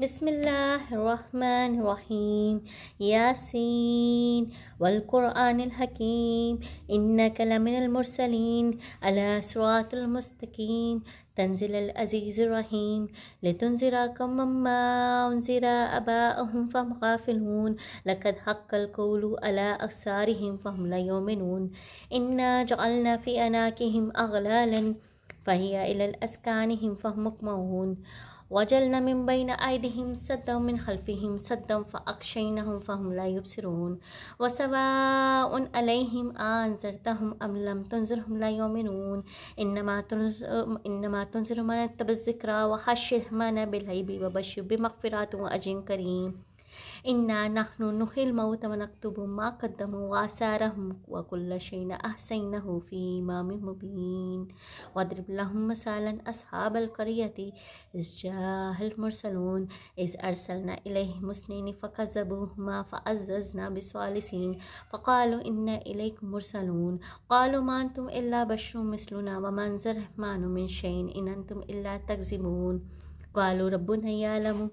بسم الله الرحمن الرحيم ياسين والقرآن الحكيم إنك لمن المرسلين على صراط المستقيم تنزل العزيز الرحيم لتنذر قوما ما أنذر آباءهم فهم غافلون لقد حق القول على أكثرهم فهم لا يؤمنون إنا جعلنا في أناكهم أغلالا فهي إلى الأسكانهم فهم مقمعون وجلنا من بين أيديهم سدا ومن خلفهم سدا فأغشيناهم فهم لا يبصرون وسواء عليهم أنذرتهم أم لم تنذرهم لا يؤمنون إنما تنذر إنما تنذر من اتبع الذكرى وحشر من بالهيب وبشر بمغفرات وأجر كريم إنا نحن نحيي الموت ونكتب ما قدموا وآثارهم وكل شيء أحسينه في إمام مبين واضرب لهم مثالا أصحاب القرية إذ جاه المرسلون إذ أرسلنا إليهم اثنين فكذبوهما فأززنا بثالثين فقالوا إنا إليكم مرسلون قالوا ما أنتم إلا بشر مثلنا وما أنزل الرحمن من شيء إن أنتم إلا تكذبون قالوا ربنا يعلم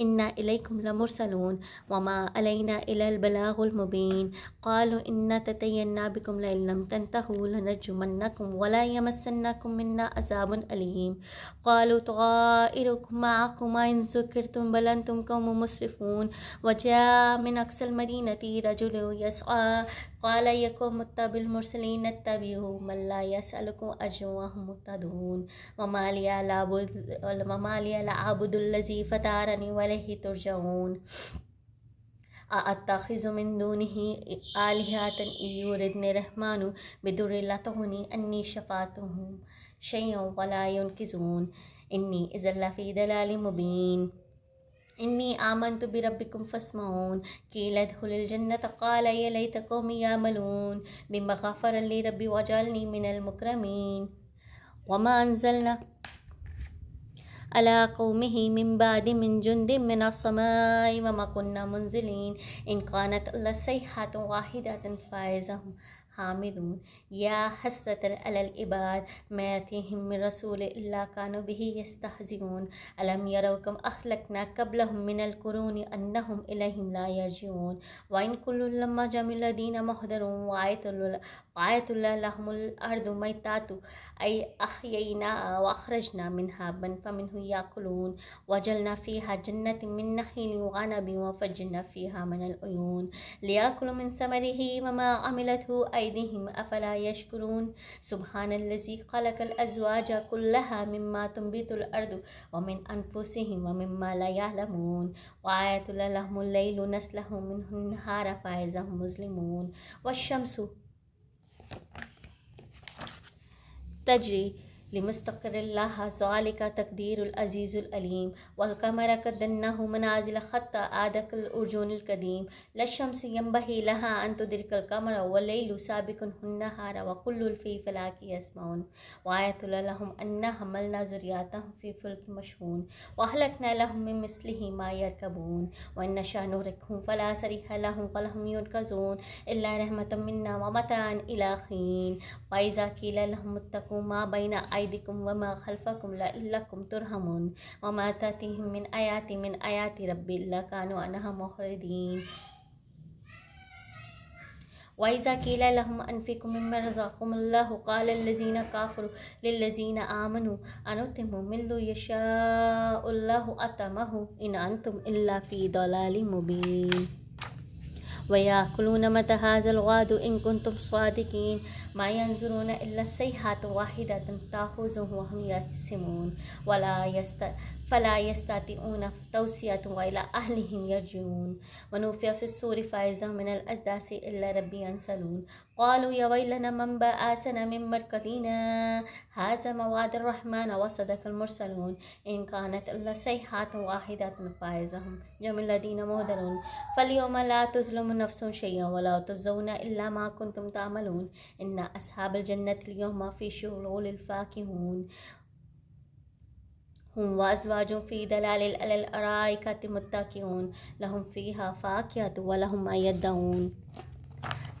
إنا إليكم لمرسلون وما علينا إلى البلاغ المبين قالوا إنا تتينا بكم لئن لم تنتهوا لنرجمنكم ولا يمسنكم منا عذاب أليم قالوا طائركم معكم إن ذكرتم بل أنتم قوم مسرفون وجاء من أقصى المدينة رجل يسعى قال يكون متب المرسلين اتبعوا من لا يسألكم أجرا وهم مهتدون وما لي لا أعبد الذي فطرني ولا إليه ترجعون أأتخذ من دونه آلهة إن يردني الرحمن بدر لا تغني أني شفاتهم شيئا ولا ينقذون إني إذا لفي دلال مبين إني آمنت بربكم فاسمعون قيل ادخل الجنة قال يا ليت قومي يعملون بما غفر لي ربي وجعلني من المكرمين وما أنزلنا على قومه من بعد من جند من السماء وما كنا منزلين إن كانت إلا صيحة واحدة فائزهم حامدون يا حسرة على العباد ما يأتيهم من رسول إلا كانوا به يستهزئون ألم يروا كم أخلقنا قبلهم من القرون أنهم إليهم لا يرجعون وإن كل لما جميل الذين محضرون وآية الله لهم الأرض ميتات أي أحييناها وأخرجنا منها من فمنه يأكلون وجلنا فيها جنة من نخيل وعنب وفجرنا فيها من العيون ليأكلوا من ثمره وما عملته أيديهم أفلا يشكرون سبحان الذي خلق الأزواج كلها مما تنبت الأرض ومن أنفسهم ومما لا يعلمون وآية لهم الليل نسله منه النهار فإذا هم مظلمون والشمس Tajri لمستقر الله ذلك تقدير العزيز الأليم والقمر قدرناه منازل حتى عاد الأرجون القديم للشمس الشمس ينبغي لها أن تدرك القمر والليل سابق النهار وكل في فلاك يسمعون وآية لهم أن حملنا ذرياتهم في فلك مشحون وأهلكنا لهم من مثله ما يركبون وإن نشأ نغرقهم فلا صريح لهم ولهم ينقذون إلا رحمة منا ومتاعا إلى حين وإذا قيل لهم اتقوا ما بين أيديكم وما خلفكم لعلكم ترهمون وما تأتيهم من آيات من آيات ربي إلا كانوا عنها معرضين وإذا قيل لهم أنفقوا مما رزقكم الله قال الذين كفروا للذين آمنوا أنتم من يشاء الله أتمه إن أنتم إلا في ضلال مبين ويأكلون متى هذا الغاد إن كنتم صادقين ما ينظرون إلا السيحة واحدة تأخذهم وهم يقسمون ولا يست... فلا يستطيعون توصية وإلى أهلهم يرجعون ونوفي في السور فإذا من الأجداث إلا ربي ينسلون قالوا يا ويلنا من بآسنا من مركدنا هذا مواد الرحمن وصدق المرسلون إن كانت إلا صيحة واحدة فائزهم جم الذين مهدرون فاليوم لا تظلم نفس شيئا ولا تزون إلا ما كنتم تعملون إن أصحاب الجنة اليوم في شغل الفاكهون هم وأزواج في دلال على الأرائك متكئون لهم فيها فاكهة ولهم ما يدعون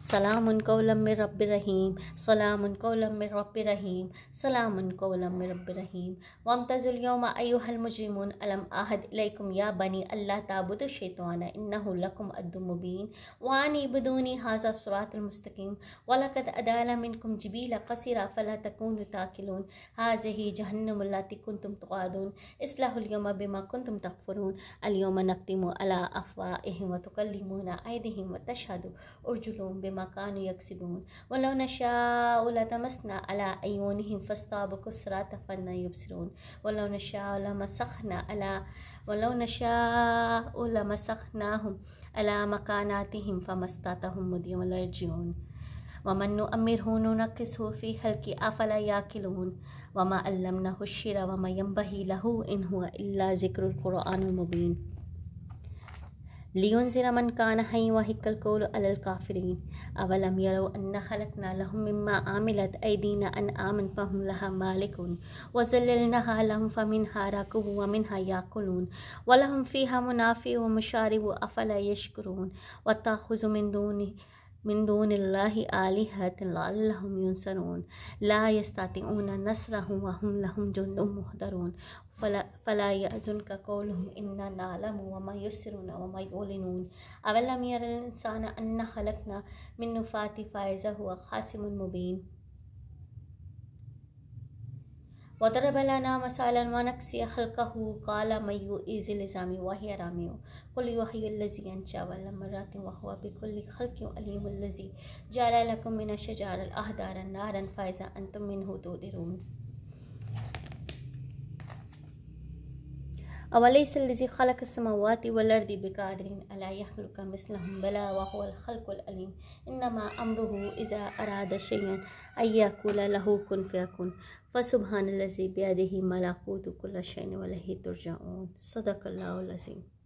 سلام قولا من رب رحيم سلام قولا من رب رحيم سلام قولا من رب رحيم وامتازوا اليوم أيها المجرمون ألم أعهد إليكم يا بني ألا تعبدوا الشيطان إنه لكم أد مبين واني بدوني هذا الصراط المستقيم ولقد أدال منكم جبيل قصيرة فلا تكونوا تاكلون هذه جهنم التي كنتم تقعدون اصلحوا اليوم بما كنتم تكفرون اليوم نقدم على أفواههم وتكلمون أيديهم وتشهد أرجلهم بما كانوا يكسبون ولو نشاء لتمسنا على أيونهم فاستابقوا الصراط فانا يبصرون ولو نشاء لمسخنا على ولو نشاء لمسخناهم على مكاناتهم فما استطاعوا مضيا ولا يرجعون ومن نؤمره ننقصه في خلق أفلا يأكلون وما علمناه الشر وما ينبغي له إن هو إلا ذكر القرآن المبين لينزل من كان حي وهك القول على الكافرين أولم يروا أن خلقنا لهم مما عملت أيدينا أن آمن فهم لها مالكون وزللناها لهم فمنها راكب ومنها يأكلون ولهم فيها منافي ومشارب أفلا يشكرون وتأخذ من دونه من دون الله آلهة لعلهم ينصرون لا يستطيعون نصرهم وهم لهم جند مهدرون فلا, فلا يأذنك قولهم إنا نعلم وما يسرون وما يعلنون أولم ير الإنسان أن خلقنا من نفات فإذا هو خاسم مبين वदरब लना मसाला वनक्सी हल्का काला मयू ईज़ निज़ामी वाहि आरामी कुल्लजी अनशा वमरात वाह बिकुल्ली हल्क्यों अलीमजी जाला लकुमिन शजार अहदारन नारन फ़ायज़ा अन तुम मिन हो दो أوليس الذي خلق السماوات والأرض بقادر ألا يخلق مثلهم بلى وهو الخلق الأليم إنما أمره إذا أراد شيئا أن يقول له كن فيكون فسبحان الذي بيده ملكوت كل شيء وله ترجعون صدق الله العظيم